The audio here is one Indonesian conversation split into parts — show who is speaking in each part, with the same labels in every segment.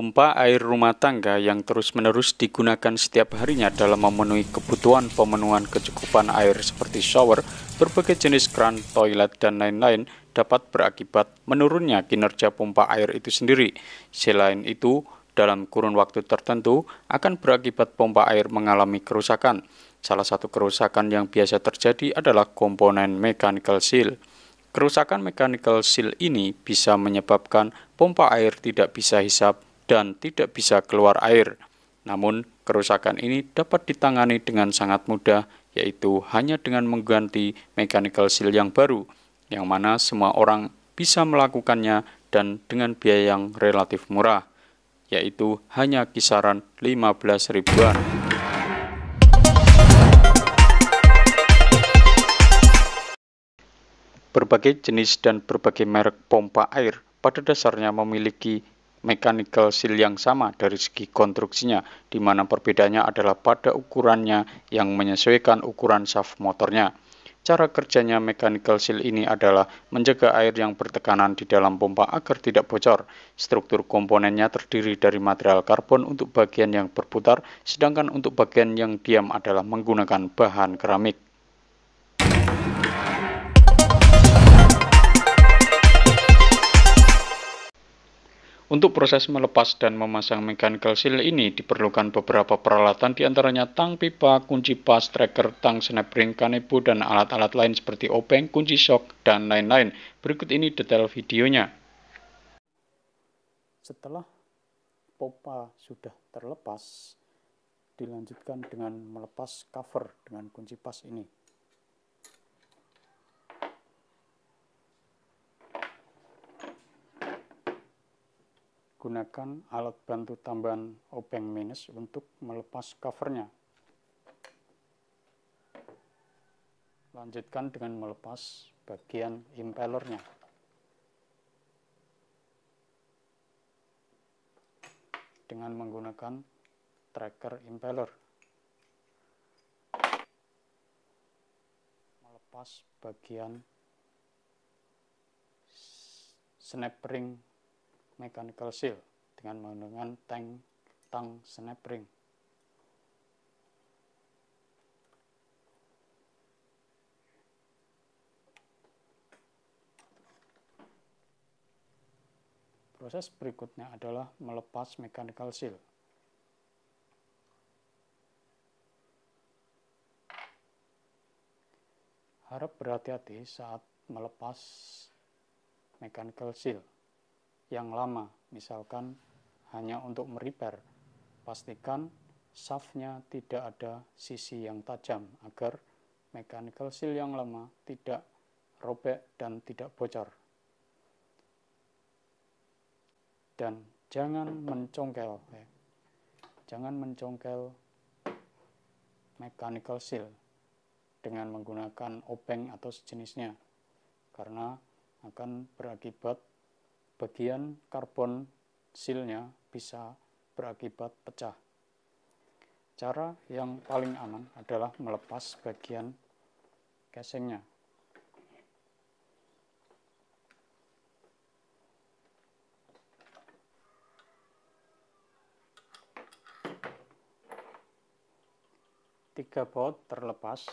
Speaker 1: Pompa air rumah tangga yang terus-menerus digunakan setiap harinya dalam memenuhi kebutuhan pemenuhan kecukupan air seperti shower, berbagai jenis kran, toilet, dan lain-lain dapat berakibat menurunnya kinerja pompa air itu sendiri. Selain itu, dalam kurun waktu tertentu akan berakibat pompa air mengalami kerusakan. Salah satu kerusakan yang biasa terjadi adalah komponen mechanical seal. Kerusakan mechanical seal ini bisa menyebabkan pompa air tidak bisa hisap dan tidak bisa keluar air. Namun, kerusakan ini dapat ditangani dengan sangat mudah, yaitu hanya dengan mengganti mechanical seal yang baru, yang mana semua orang bisa melakukannya dan dengan biaya yang relatif murah, yaitu hanya kisaran 15 ribuan. Berbagai jenis dan berbagai merek pompa air pada dasarnya memiliki mechanical seal yang sama dari segi konstruksinya, di mana perbedaannya adalah pada ukurannya yang menyesuaikan ukuran shaft motornya. Cara kerjanya mechanical seal ini adalah menjaga air yang bertekanan di dalam pompa agar tidak bocor. Struktur komponennya terdiri dari material karbon untuk bagian yang berputar, sedangkan untuk bagian yang diam adalah menggunakan bahan keramik. Untuk proses melepas dan memasang mechanical seal ini diperlukan beberapa peralatan diantaranya tang pipa, kunci pas, tracker, tang snap ring, kanebo, dan alat-alat lain seperti obeng, kunci shock, dan lain-lain. Berikut ini detail videonya. Setelah pompa sudah terlepas, dilanjutkan dengan melepas cover dengan kunci pas ini. gunakan alat bantu tambahan obeng minus untuk melepas covernya. Lanjutkan dengan melepas bagian impellernya. Dengan menggunakan tracker impeller. Melepas bagian snap ring mechanical seal dengan menggunakan tank tang snap ring. Proses berikutnya adalah melepas mechanical seal. Harap berhati-hati saat melepas mechanical seal yang lama, misalkan hanya untuk meriper Pastikan shaftnya tidak ada sisi yang tajam agar mechanical seal yang lama tidak robek dan tidak bocor. Dan jangan mencongkel, ya. jangan mencongkel mechanical seal dengan menggunakan obeng atau sejenisnya, karena akan berakibat bagian karbon silnya bisa berakibat pecah. Cara yang paling aman adalah melepas bagian casingnya. Tiga baut terlepas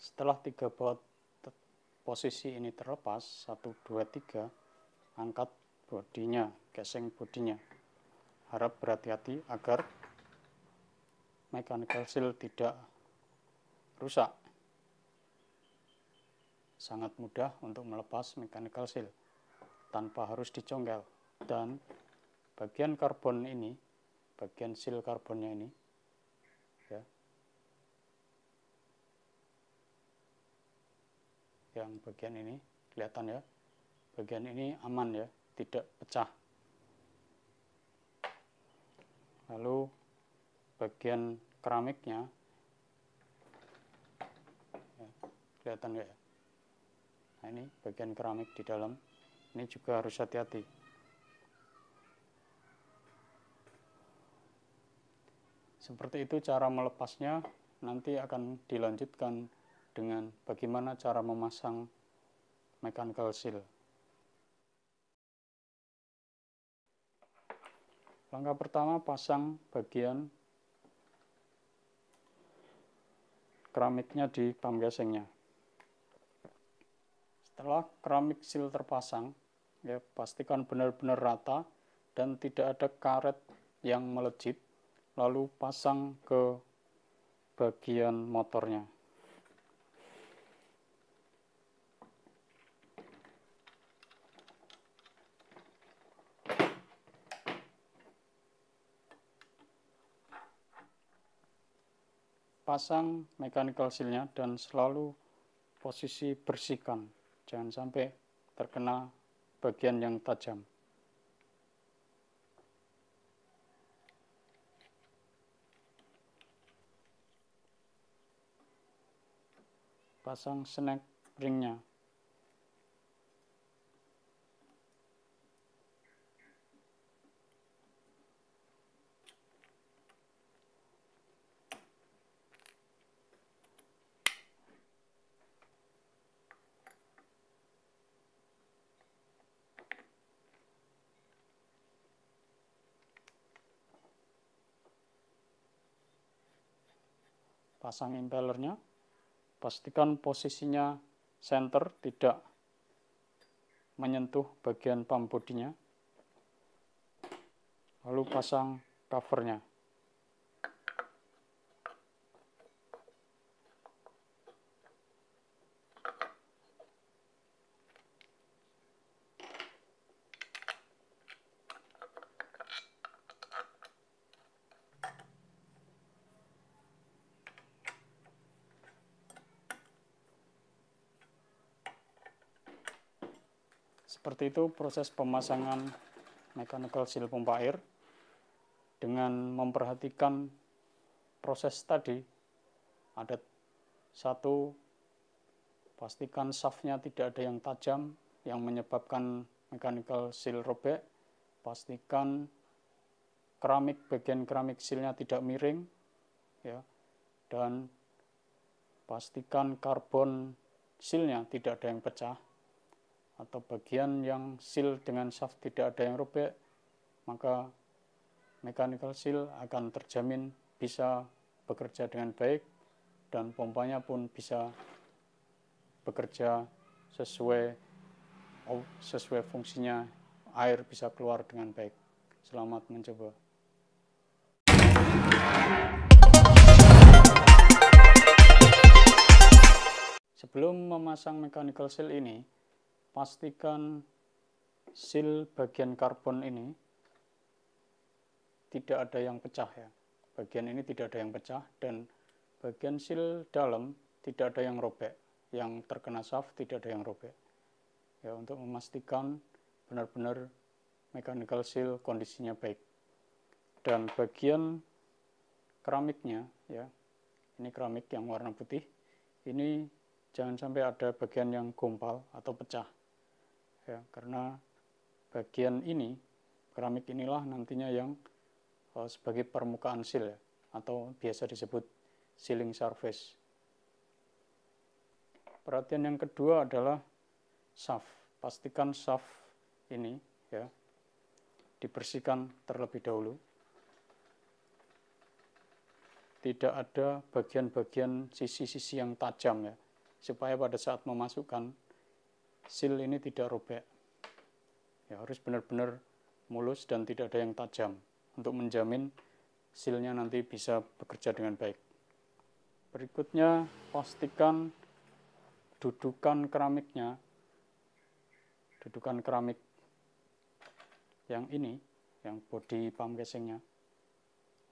Speaker 1: setelah tiga baut posisi ini terlepas, 1, 2, 3, angkat bodinya, casing bodinya. Harap berhati-hati agar mechanical seal tidak rusak. Sangat mudah untuk melepas mechanical seal tanpa harus dicongkel. Dan bagian karbon ini, bagian seal karbonnya ini, yang bagian ini kelihatan ya bagian ini aman ya tidak pecah lalu bagian keramiknya ya, kelihatan ya nah ini bagian keramik di dalam ini juga harus hati-hati seperti itu cara melepasnya nanti akan dilanjutkan dengan bagaimana cara memasang mechanical seal. Langkah pertama pasang bagian keramiknya di pam gasingnya. Setelah keramik seal terpasang, ya pastikan benar-benar rata dan tidak ada karet yang melejit. Lalu pasang ke bagian motornya. pasang mechanical sealnya dan selalu posisi bersihkan jangan sampai terkena bagian yang tajam pasang snack ringnya pasang impellernya pastikan posisinya center tidak menyentuh bagian pump bodinya lalu pasang covernya Seperti itu proses pemasangan mechanical seal pompa air dengan memperhatikan proses tadi ada satu pastikan shaftnya tidak ada yang tajam yang menyebabkan mechanical seal robek pastikan keramik bagian keramik sealnya tidak miring ya dan pastikan karbon sealnya tidak ada yang pecah atau bagian yang seal dengan shaft tidak ada yang robek, maka mechanical seal akan terjamin bisa bekerja dengan baik dan pompanya pun bisa bekerja sesuai sesuai fungsinya air bisa keluar dengan baik. Selamat mencoba. Sebelum memasang mechanical seal ini, pastikan seal bagian karbon ini tidak ada yang pecah ya. Bagian ini tidak ada yang pecah dan bagian seal dalam tidak ada yang robek. Yang terkena shaft tidak ada yang robek. Ya, untuk memastikan benar-benar mechanical seal kondisinya baik. Dan bagian keramiknya ya. Ini keramik yang warna putih. Ini jangan sampai ada bagian yang gompal atau pecah ya karena bagian ini keramik inilah nantinya yang uh, sebagai permukaan seal ya, atau biasa disebut sealing surface. Perhatian yang kedua adalah shaft Pastikan shaft ini ya dibersihkan terlebih dahulu. Tidak ada bagian-bagian sisi-sisi yang tajam ya, supaya pada saat memasukkan seal ini tidak robek. Ya, harus benar-benar mulus dan tidak ada yang tajam untuk menjamin sealnya nanti bisa bekerja dengan baik. Berikutnya, pastikan dudukan keramiknya, dudukan keramik yang ini, yang body pump casingnya,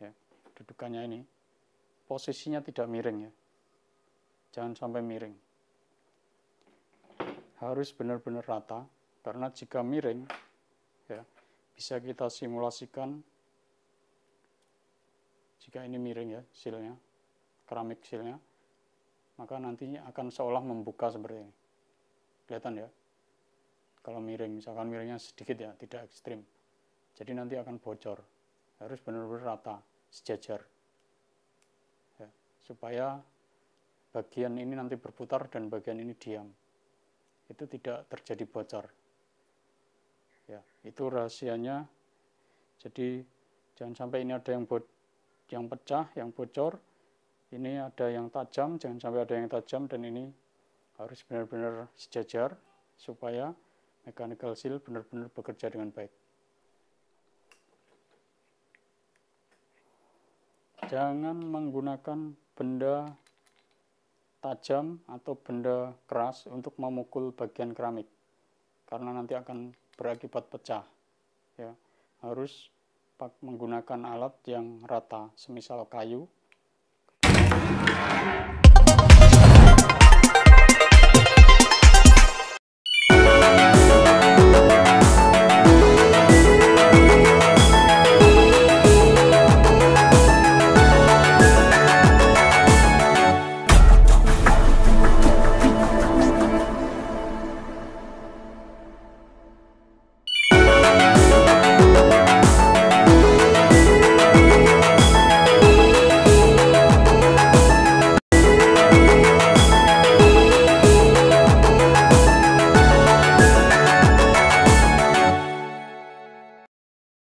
Speaker 1: ya, dudukannya ini, posisinya tidak miring ya, jangan sampai miring harus benar-benar rata karena jika miring ya bisa kita simulasikan jika ini miring ya silnya keramik silnya maka nantinya akan seolah membuka seperti ini kelihatan ya kalau miring misalkan miringnya sedikit ya tidak ekstrim jadi nanti akan bocor harus benar-benar rata sejajar ya, supaya bagian ini nanti berputar dan bagian ini diam itu tidak terjadi bocor. Ya, itu rahasianya. Jadi jangan sampai ini ada yang bo- yang pecah, yang bocor. Ini ada yang tajam, jangan sampai ada yang tajam dan ini harus benar-benar sejajar supaya mechanical seal benar-benar bekerja dengan baik. Jangan menggunakan benda tajam atau benda keras untuk memukul bagian keramik karena nanti akan berakibat pecah ya harus menggunakan alat yang rata semisal kayu